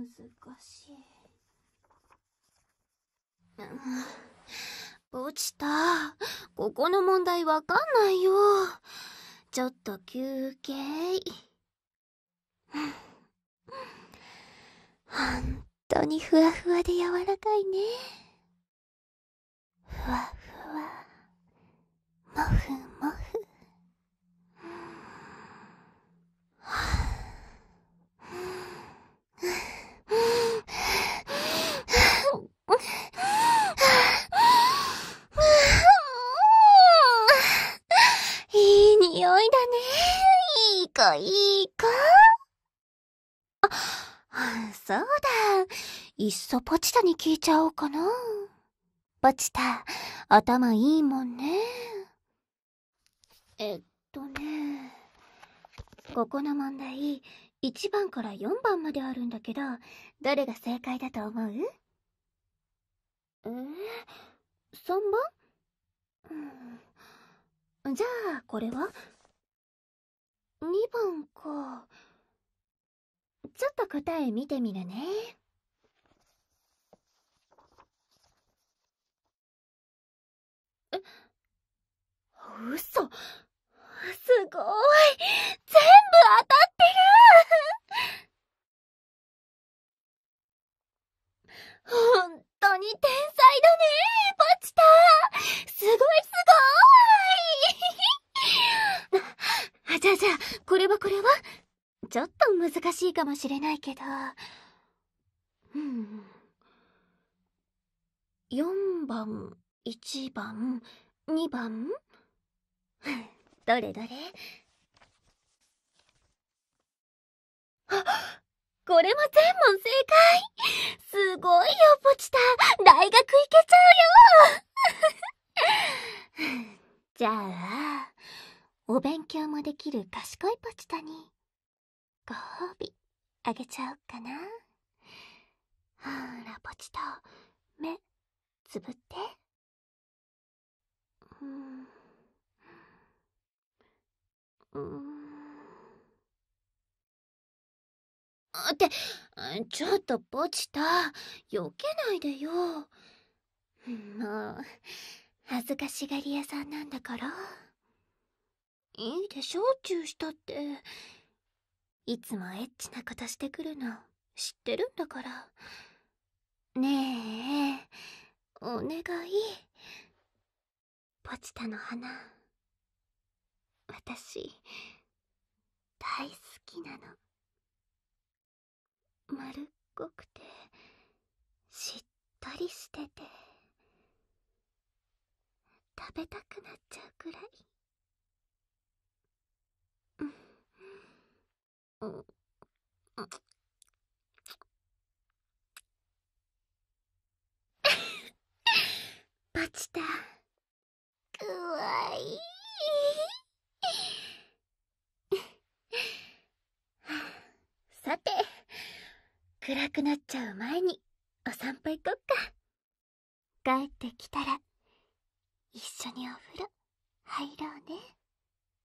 難しい。うん、落ちた。ここの問題わかんないよ。ちょっと休憩。本当にふわふわで柔らかいね。ふわふわ。もふもふ。いいだね。いい子、いい子。あ、そうだ。いっそポチタに聞いちゃおうかな。ポチタ、頭いいもんね。えっとね。ここの問題、1番から4番まであるんだけど、どれが正解だと思うえー、3番じゃあこれは2番かちょっと答え見てみるねえ嘘すごい全部当たってるれはこれはちょっと難しいかもしれないけど。うん。4番、1番、2番 どれどれあこれも全問正解すごいよ、ポチタ大学行けちゃうよ じゃあ、お勉強もできる賢いポチタに、ご褒美、あげちゃおっかな。ほーら、ポチタ、目、つぶって。うん。うん。って、ちょっとポチタ、避けないでよ。もう、恥ずかしがり屋さんなんだから。いいでしょチューしたって。いつもエッチなことしてくるの知ってるんだから。ねえ、お願い。ポチタの花。私、大好きなの。丸っこくて、しっとりしてて、食べたくなっちゃうくらい。バチタくわいい。さて暗くなっちゃう前にお散歩行こっか帰ってきたら一緒にお風呂入ろうね